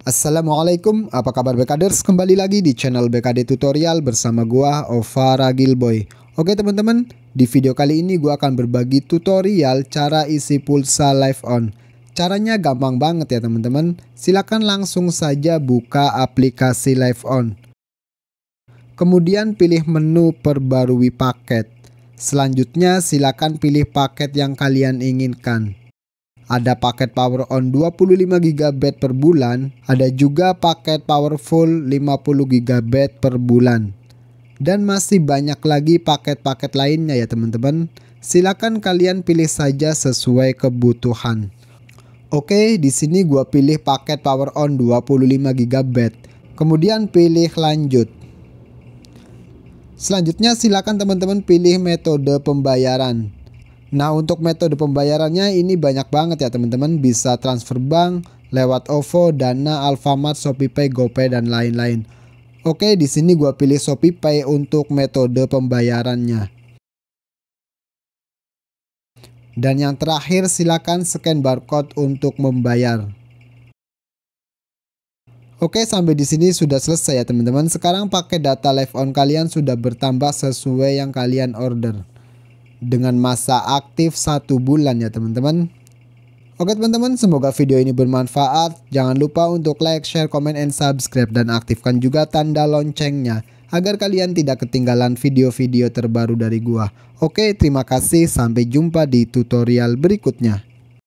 Assalamualaikum, apa kabar BKders? Kembali lagi di channel BKD Tutorial bersama gua Ovara Gilboy. Oke teman-teman, di video kali ini gua akan berbagi tutorial cara isi pulsa live on. Caranya gampang banget ya teman-teman. Silakan langsung saja buka aplikasi live on kemudian pilih menu perbarui paket. Selanjutnya silakan pilih paket yang kalian inginkan. Ada paket power on 25GB per bulan, ada juga paket powerful 50GB per bulan. Dan masih banyak lagi paket-paket lainnya ya teman-teman. Silakan kalian pilih saja sesuai kebutuhan. Oke, di sini gua pilih paket power on 25GB. Kemudian pilih lanjut. Selanjutnya silakan teman-teman pilih metode pembayaran. Nah untuk metode pembayarannya ini banyak banget ya teman-teman. Bisa transfer bank, lewat OVO, Dana, Alfamart, ShopeePay, GoPay, dan lain-lain. Oke di sini gue pilih ShopeePay untuk metode pembayarannya. Dan yang terakhir silakan scan barcode untuk membayar. Oke sampai di sini sudah selesai ya teman-teman. Sekarang pakai data live on kalian sudah bertambah sesuai yang kalian order. Dengan masa aktif satu bulan ya teman-teman. Oke teman-teman, semoga video ini bermanfaat. Jangan lupa untuk like, share, comment, and subscribe. Dan aktifkan juga tanda loncengnya. Agar kalian tidak ketinggalan video-video terbaru dari gua. Oke, terima kasih. Sampai jumpa di tutorial berikutnya.